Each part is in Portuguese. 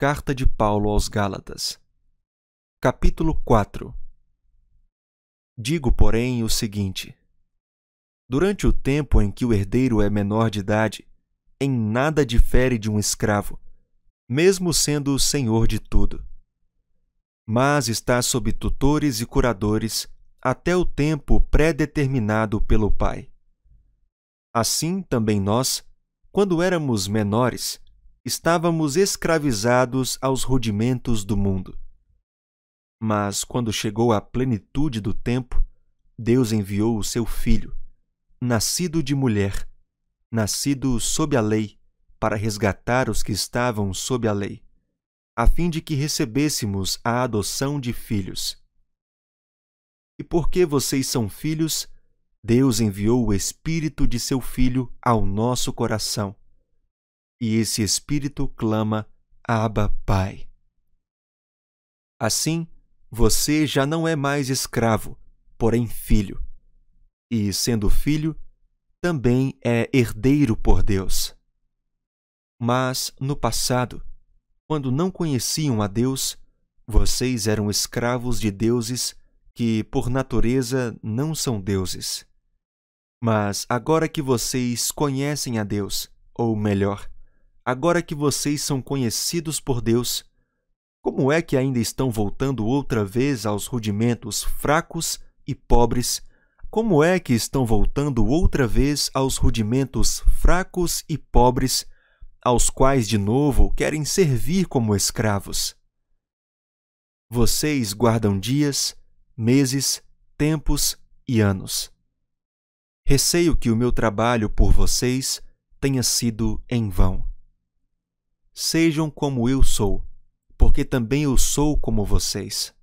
Carta de Paulo aos Gálatas. Capítulo 4 Digo, porém, o seguinte: Durante o tempo em que o herdeiro é menor de idade, em nada difere de um escravo, mesmo sendo o senhor de tudo. Mas está sob tutores e curadores até o tempo pré-determinado pelo Pai. Assim também nós, quando éramos menores, estávamos escravizados aos rudimentos do mundo. Mas quando chegou a plenitude do tempo, Deus enviou o seu filho, nascido de mulher, nascido sob a lei, para resgatar os que estavam sob a lei, a fim de que recebêssemos a adoção de filhos. E porque vocês são filhos, Deus enviou o Espírito de seu Filho ao nosso coração e esse espírito clama: Abba, Pai. Assim, você já não é mais escravo, porém filho. E, sendo filho, também é herdeiro por Deus. Mas, no passado, quando não conheciam a Deus, vocês eram escravos de deuses que, por natureza, não são deuses. Mas agora que vocês conhecem a Deus, ou melhor, agora que vocês são conhecidos por Deus, como é que ainda estão voltando outra vez aos rudimentos fracos e pobres? Como é que estão voltando outra vez aos rudimentos fracos e pobres, aos quais de novo querem servir como escravos? Vocês guardam dias, meses, tempos e anos. Receio que o meu trabalho por vocês tenha sido em vão. Sejam como eu sou, porque também eu sou como vocês.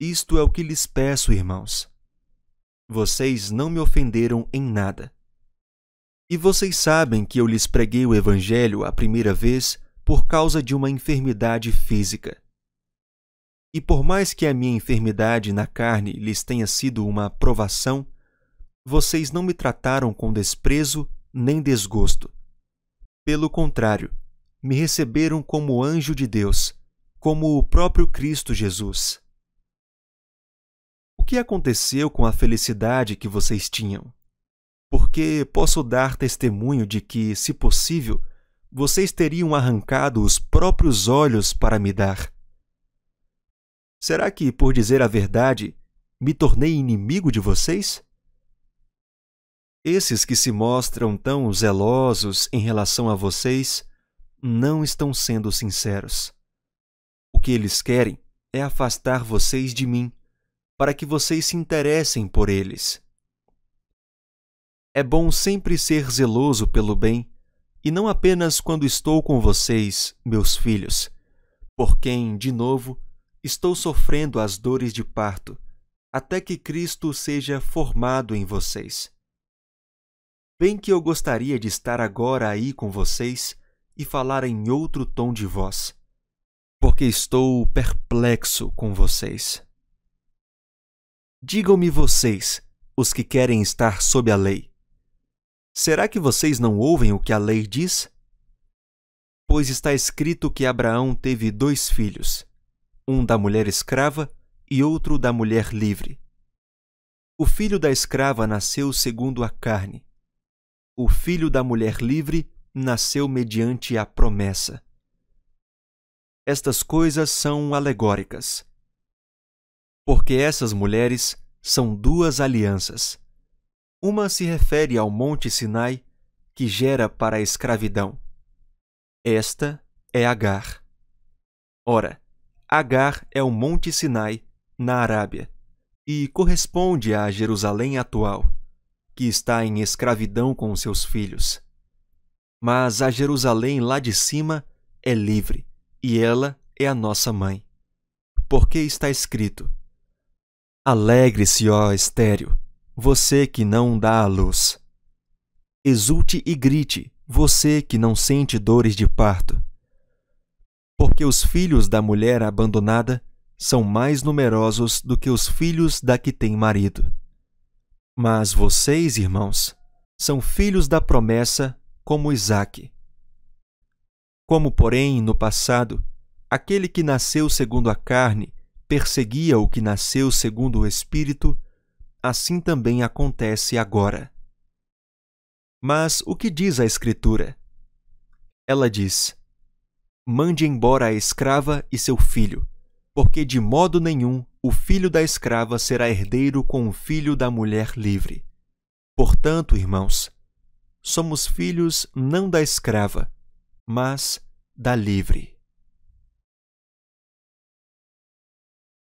Isto é o que lhes peço, irmãos. Vocês não me ofenderam em nada. E vocês sabem que eu lhes preguei o Evangelho a primeira vez por causa de uma enfermidade física. E por mais que a minha enfermidade na carne lhes tenha sido uma provação, vocês não me trataram com desprezo nem desgosto. Pelo contrário, me receberam como anjo de Deus, como o próprio Cristo Jesus. O que aconteceu com a felicidade que vocês tinham? Porque posso dar testemunho de que, se possível, vocês teriam arrancado os próprios olhos para me dar. Será que, por dizer a verdade, me tornei inimigo de vocês? Esses que se mostram tão zelosos em relação a vocês não estão sendo sinceros. O que eles querem é afastar vocês de mim, para que vocês se interessem por eles. É bom sempre ser zeloso pelo bem, e não apenas quando estou com vocês, meus filhos, por quem, de novo, estou sofrendo as dores de parto, até que Cristo seja formado em vocês. Bem que eu gostaria de estar agora aí com vocês, e falar em outro tom de voz, porque estou perplexo com vocês. Digam-me vocês, os que querem estar sob a lei. Será que vocês não ouvem o que a lei diz? Pois está escrito que Abraão teve dois filhos, um da mulher escrava e outro da mulher livre. O filho da escrava nasceu segundo a carne, o filho da mulher livre nasceu mediante a promessa. Estas coisas são alegóricas, porque essas mulheres são duas alianças. Uma se refere ao Monte Sinai, que gera para a escravidão. Esta é Agar. Ora, Agar é o Monte Sinai, na Arábia, e corresponde à Jerusalém atual, que está em escravidão com seus filhos. Mas a Jerusalém lá de cima é livre, e ela é a nossa mãe. Porque está escrito: Alegre-se, ó estéreo, você que não dá à luz. Exulte e grite, você que não sente dores de parto. Porque os filhos da mulher abandonada são mais numerosos do que os filhos da que tem marido. Mas vocês, irmãos, são filhos da promessa como Isaque. Como, porém, no passado, aquele que nasceu segundo a carne perseguia o que nasceu segundo o espírito, assim também acontece agora. Mas o que diz a Escritura? Ela diz: Mande embora a escrava e seu filho, porque de modo nenhum o filho da escrava será herdeiro com o filho da mulher livre. Portanto, irmãos, somos filhos não da escrava, mas da livre.